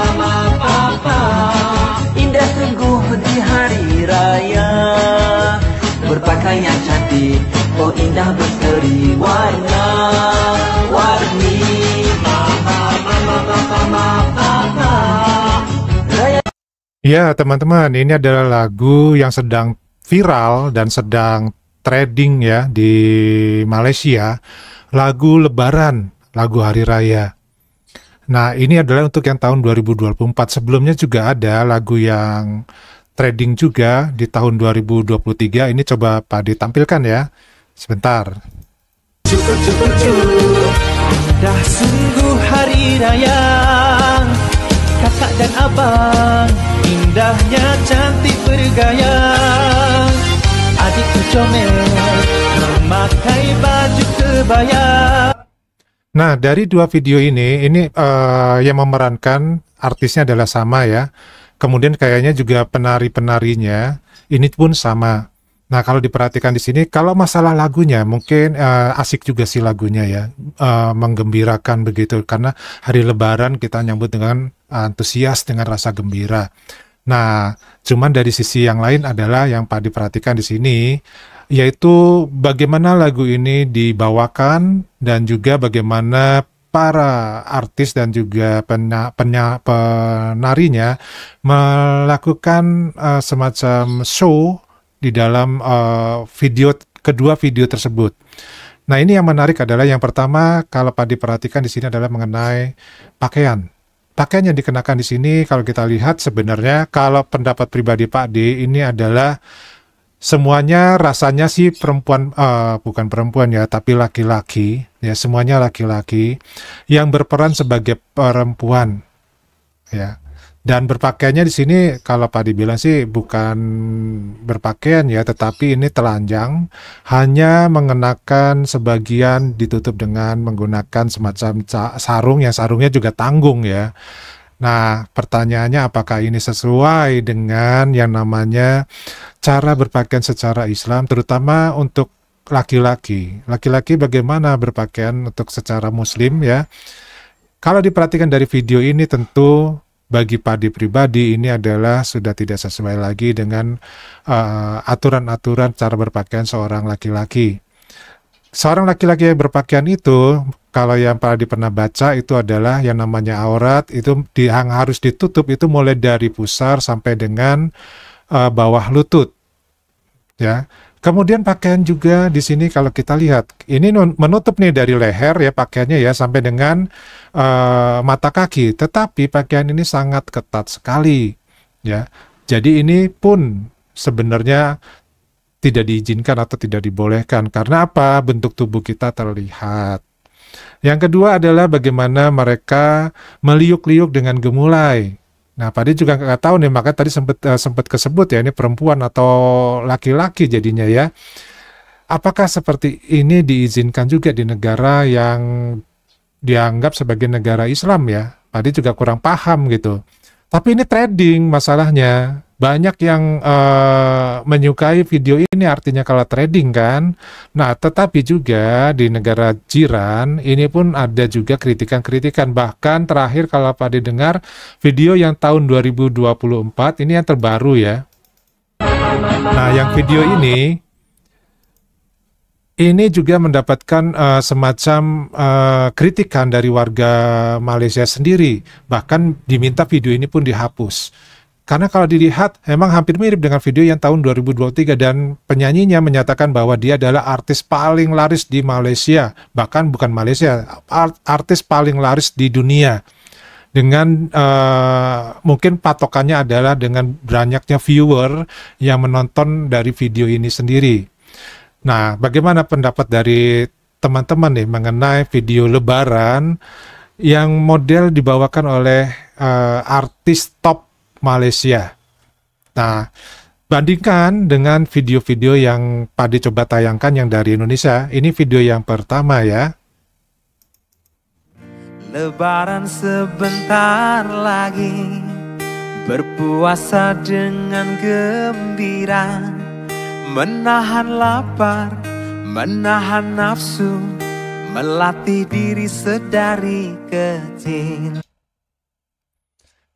mama papa Indah sungguh di hari raya Berpakaian cantik Oh indah berseri warna Warni Mama mama mama mama mama Ya teman-teman ini adalah lagu yang sedang viral dan sedang trading ya di Malaysia lagu lebaran, lagu hari raya. Nah, ini adalah untuk yang tahun 2024. Sebelumnya juga ada lagu yang trading juga di tahun 2023. Ini coba Pak ditampilkan ya. Sebentar. Dah sungguh hari raya Kakak dan abang Indahnya cantik bergaya Adik comel Memakai baju kebaya Nah, dari dua video ini, ini uh, yang memerankan artisnya adalah sama ya. Kemudian kayaknya juga penari-penarinya ini pun sama. Nah, kalau diperhatikan di sini, kalau masalah lagunya mungkin uh, asik juga sih lagunya ya, uh, menggembirakan begitu karena hari Lebaran kita nyambut dengan antusias dengan rasa gembira. Nah, cuman dari sisi yang lain adalah yang Pak diperhatikan di sini yaitu bagaimana lagu ini dibawakan dan juga bagaimana para artis dan juga penya, penya, penarinya melakukan uh, semacam show di dalam uh, video kedua video tersebut. Nah, ini yang menarik adalah yang pertama kalau Pak diperhatikan di sini adalah mengenai pakaian pakaian yang dikenakan di sini kalau kita lihat sebenarnya kalau pendapat pribadi Pak D ini adalah semuanya rasanya sih perempuan uh, bukan perempuan ya tapi laki-laki ya semuanya laki-laki yang berperan sebagai perempuan ya dan berpakaiannya di sini kalau Pak dibilang sih bukan berpakaian ya tetapi ini telanjang hanya mengenakan sebagian ditutup dengan menggunakan semacam sarung yang sarungnya juga tanggung ya Nah, pertanyaannya apakah ini sesuai dengan yang namanya cara berpakaian secara Islam, terutama untuk laki-laki. Laki-laki bagaimana berpakaian untuk secara Muslim ya? Kalau diperhatikan dari video ini tentu bagi padi pribadi ini adalah sudah tidak sesuai lagi dengan eh, aturan-aturan uh, cara berpakaian seorang laki-laki. Seorang laki-laki yang berpakaian itu, kalau yang padi pernah baca itu adalah yang namanya aurat itu di, harus ditutup itu mulai dari pusar sampai dengan uh, bawah lutut. Ya. Kemudian pakaian juga di sini kalau kita lihat, ini menutup nih dari leher ya pakaiannya ya sampai dengan uh, mata kaki. Tetapi pakaian ini sangat ketat sekali ya. Jadi ini pun sebenarnya tidak diizinkan atau tidak dibolehkan karena apa? Bentuk tubuh kita terlihat. Yang kedua adalah bagaimana mereka meliuk-liuk dengan gemulai. Nah, Padi juga nggak tahu nih, maka tadi sempat uh, eh, sempat kesebut ya ini perempuan atau laki-laki jadinya ya. Apakah seperti ini diizinkan juga di negara yang dianggap sebagai negara Islam ya? Padi juga kurang paham gitu. Tapi ini trading masalahnya banyak yang uh, menyukai video ini artinya kalau trading kan. Nah, tetapi juga di negara jiran ini pun ada juga kritikan-kritikan. Bahkan terakhir kalau pada dengar video yang tahun 2024 ini yang terbaru ya. Nah, yang video ini ini juga mendapatkan uh, semacam uh, kritikan dari warga Malaysia sendiri. Bahkan diminta video ini pun dihapus. Karena kalau dilihat memang hampir mirip dengan video yang tahun 2023 dan penyanyinya menyatakan bahwa dia adalah artis paling laris di Malaysia, bahkan bukan Malaysia, artis paling laris di dunia. Dengan uh, mungkin patokannya adalah dengan banyaknya viewer yang menonton dari video ini sendiri. Nah, bagaimana pendapat dari teman-teman nih mengenai video lebaran yang model dibawakan oleh uh, artis top Malaysia. Nah, bandingkan dengan video-video yang Padi coba tayangkan yang dari Indonesia. Ini video yang pertama ya. Lebaran sebentar lagi Berpuasa dengan gembira Menahan lapar, menahan nafsu Melatih diri sedari kecil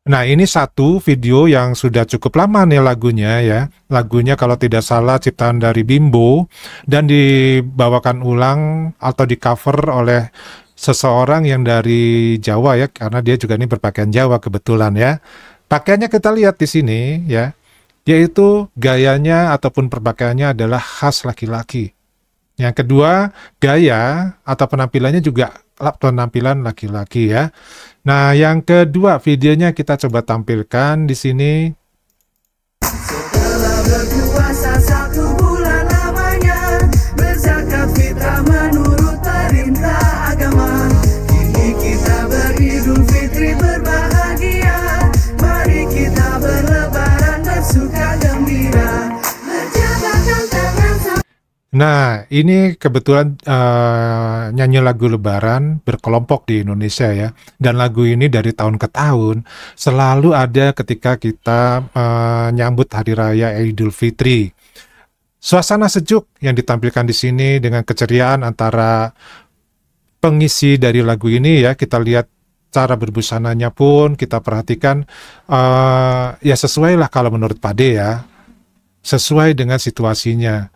Nah, ini satu video yang sudah cukup lama nih lagunya ya. Lagunya kalau tidak salah ciptaan dari Bimbo dan dibawakan ulang atau di cover oleh seseorang yang dari Jawa ya karena dia juga ini berpakaian Jawa kebetulan ya. Pakaiannya kita lihat di sini ya. Yaitu gayanya ataupun perpakaiannya adalah khas laki-laki. Yang kedua, gaya atau penampilannya juga penampilan laki-laki ya. Nah, yang kedua videonya kita coba tampilkan di sini. Nah, ini kebetulan uh, nyanyi lagu Lebaran berkelompok di Indonesia ya, dan lagu ini dari tahun ke tahun selalu ada ketika kita uh, Hari Raya Idul Fitri. Suasana sejuk yang ditampilkan di sini dengan keceriaan antara pengisi dari lagu ini ya, kita lihat cara berbusananya pun kita perhatikan uh, ya sesuai lah kalau menurut Pade ya, sesuai dengan situasinya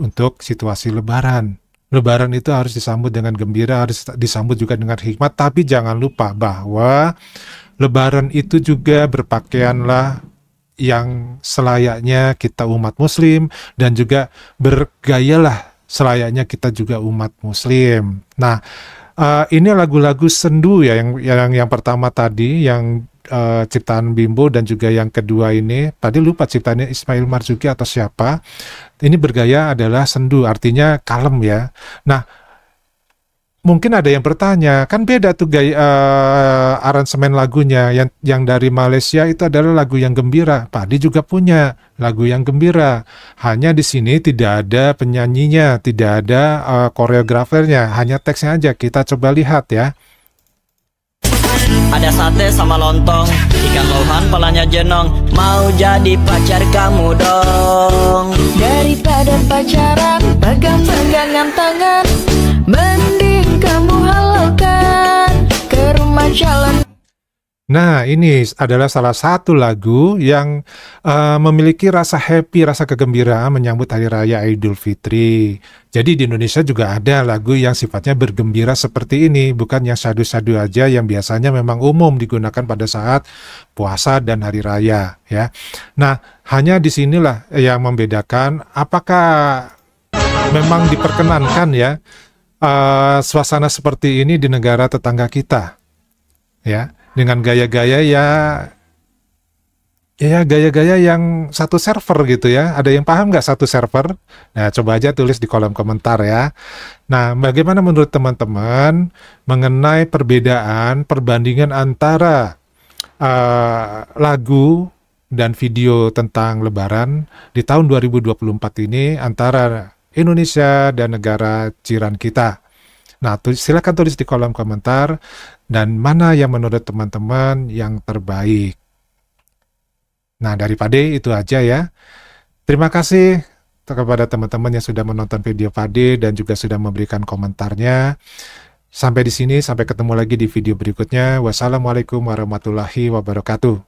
untuk situasi lebaran. Lebaran itu harus disambut dengan gembira, harus disambut juga dengan hikmat, tapi jangan lupa bahwa lebaran itu juga berpakaianlah yang selayaknya kita umat muslim dan juga bergayalah selayaknya kita juga umat muslim. Nah, uh, ini lagu-lagu sendu ya yang yang yang pertama tadi yang uh, ciptaan Bimbo dan juga yang kedua ini tadi lupa ciptanya Ismail Marzuki atau siapa. Ini bergaya adalah sendu, artinya kalem ya. Nah, mungkin ada yang bertanya, kan beda tuh gaya uh, aransemen lagunya. Yang yang dari Malaysia itu adalah lagu yang gembira. Padi juga punya lagu yang gembira. Hanya di sini tidak ada penyanyinya, tidak ada uh, koreografernya, hanya teksnya aja. Kita coba lihat ya. Ada sate sama lontong Ikan lohan palanya jenong Mau jadi pacar kamu dong Daripada pacaran Pegang-pegangan tangan Mending kamu halalkan Ke rumah jalan Nah, ini adalah salah satu lagu yang uh, memiliki rasa happy, rasa kegembiraan menyambut Hari Raya Idul Fitri. Jadi di Indonesia juga ada lagu yang sifatnya bergembira seperti ini, bukan yang sadu-sadu aja yang biasanya memang umum digunakan pada saat puasa dan hari raya, ya. Nah, hanya disinilah yang membedakan apakah memang diperkenankan ya uh, suasana seperti ini di negara tetangga kita, ya dengan gaya-gaya ya ya gaya-gaya yang satu server gitu ya. Ada yang paham nggak satu server? Nah, coba aja tulis di kolom komentar ya. Nah, bagaimana menurut teman-teman mengenai perbedaan perbandingan antara uh, lagu dan video tentang Lebaran di tahun 2024 ini antara Indonesia dan negara jiran kita? Nah, tulis, silakan tulis di kolom komentar dan mana yang menurut teman-teman yang terbaik. Nah, daripada itu aja ya. Terima kasih kepada teman-teman yang sudah menonton video Pade dan juga sudah memberikan komentarnya. Sampai di sini, sampai ketemu lagi di video berikutnya. Wassalamualaikum warahmatullahi wabarakatuh.